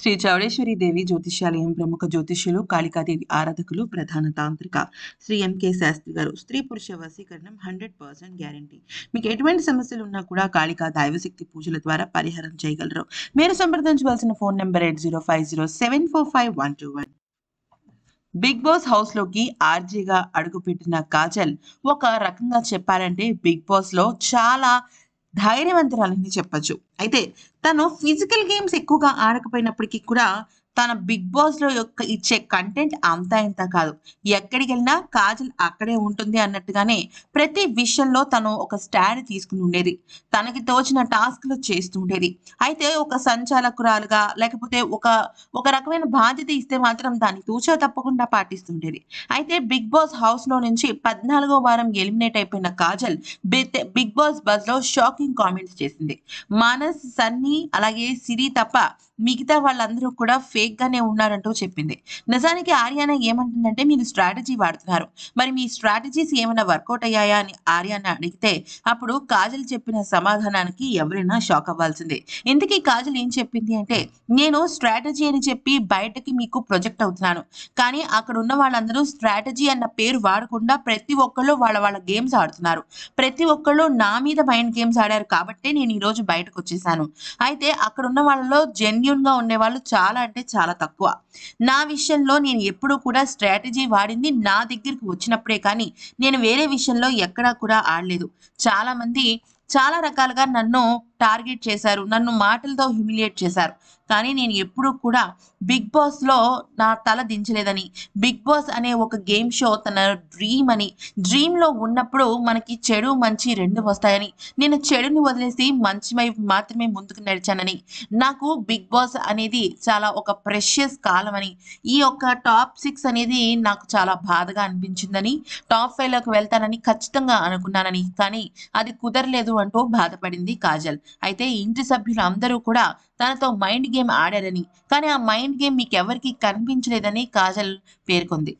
శ్రీ చౌడేశ్వరి దేవి జ్యోతిష్యాలయం ప్రముఖ జ్యోతిష్యులు కాళికాదేవి ఆరాధకులు ప్రధాన తాంత్రిక శ్రీ ఎంకే శాస్త్రి గారు స్త్రీ పురుష వశీకరణం హండ్రెడ్ పర్సెంట్ గ్యారంటీ మీకు ఎటువంటి సమస్యలు ఉన్నా కూడా కాళికా దైవశక్తి పూజల ద్వారా పరిహారం చేయగలరు మీరు సంప్రదించవలసిన phone number eight zero five zero seven four five one two one Bigg Boss house లోకి ఆర్జీగా అడుగుపెట్టిన కాజల్ ఒక రకంగా చెప్పాలంటే బిగ్ బాస్ లో చాలా ధైర్యవంతురాలని చెప్పచ్చు అయితే తను ఫిజికల్ గేమ్స్ ఎక్కువగా ఆడకపోయినప్పటికీ కూడా తన బిగ్ బాస్ లో యొక్క ఇచ్చే కంటెంట్ అంతా ఇంత కాదు ఎక్కడికి వెళ్ళినా కాజల్ అక్కడే ఉంటుంది అన్నట్టుగానే ప్రతి విషయంలో తను ఒక స్టాండ్ తీసుకుని ఉండేది తనకి తోచిన టాస్క్లు చేస్తూ ఉండేది అయితే ఒక సంచాలకురాలుగా లేకపోతే ఒక ఒక రకమైన బాధ్యత ఇస్తే మాత్రం దాన్ని తూచా తప్పకుండా పాటిస్తుండేది అయితే బిగ్ బాస్ హౌస్ లో నుంచి పద్నాలుగో వారం ఎలిమినేట్ అయిపోయిన కాజల్ బిగ్ బాస్ బస్ లో షాకింగ్ కామెంట్స్ చేసింది మానస్ సన్నీ అలాగే సిరి తప్ప మిగతా వాళ్ళందరూ కూడా ఫేక్ గానే ఉన్నారంటూ చెప్పింది నిజానికి ఆర్యాన ఏమంటుందంటే మీరు స్ట్రాటజీ వాడుతున్నారు మరి మీ స్ట్రాటజీస్ ఏమైనా వర్కౌట్ అయ్యాయా అని ఆర్యాన అడిగితే అప్పుడు కాజల్ చెప్పిన సమాధానానికి ఎవరైనా షాక్ అవ్వాల్సిందే ఇంతకీ కాజల్ ఏం చెప్పింది అంటే నేను స్ట్రాటజీ అని చెప్పి బయటకి మీకు ప్రొజెక్ట్ అవుతున్నాను కానీ అక్కడ ఉన్న వాళ్ళందరూ స్ట్రాటజీ అన్న పేరు వాడకుండా ప్రతి ఒక్కళ్ళు వాళ్ళ వాళ్ళ గేమ్స్ ఆడుతున్నారు ప్రతి ఒక్కళ్ళు నా మీద మైండ్ గేమ్స్ ఆడారు కాబట్టే నేను ఈరోజు బయటకు వచ్చేసాను అయితే అక్కడ ఉన్న వాళ్ళలో గా ఉండే వాళ్ళు చాలా అంటే చాలా తక్కువ నా విషయంలో నేను ఎప్పుడూ కూడా స్ట్రాటజీ వాడింది నా దగ్గరికి వచ్చినప్పుడే కానీ నేను వేరే విషయంలో ఎక్కడా కూడా ఆడలేదు చాలామంది చాలా రకాలుగా నన్ను టార్గెట్ చేశారు నన్ను మాటలతో హ్యూమిలియేట్ చేశారు కానీ నేను ఎప్పుడూ కూడా బిగ్ బాస్లో నా తల దించలేదని బిగ్ బాస్ అనే ఒక గేమ్ షో తన డ్రీమ్ అని డ్రీమ్లో ఉన్నప్పుడు మనకి చెడు మంచి రెండు వస్తాయని నేను చెడుని వదిలేసి మంచి వైపు మాత్రమే ముందుకు నడిచానని నాకు బిగ్ బాస్ అనేది చాలా ఒక ప్రెషియస్ కాలం అని ఈ యొక్క టాప్ సిక్స్ అనేది నాకు చాలా బాధగా అనిపించిందని టాప్ ఫైవ్లోకి వెళ్తానని ఖచ్చితంగా అనుకున్నానని కానీ అది కుదరలేదు అంటూ బాధపడింది కాజల్ అయితే ఇంటి సభ్యులు అందరూ కూడా తనతో మైండ్ గేమ్ ఆడారని కానీ ఆ మైండ్ గేమ్ ఎవరికి కనిపించలేదని కాజల్ పేర్కొంది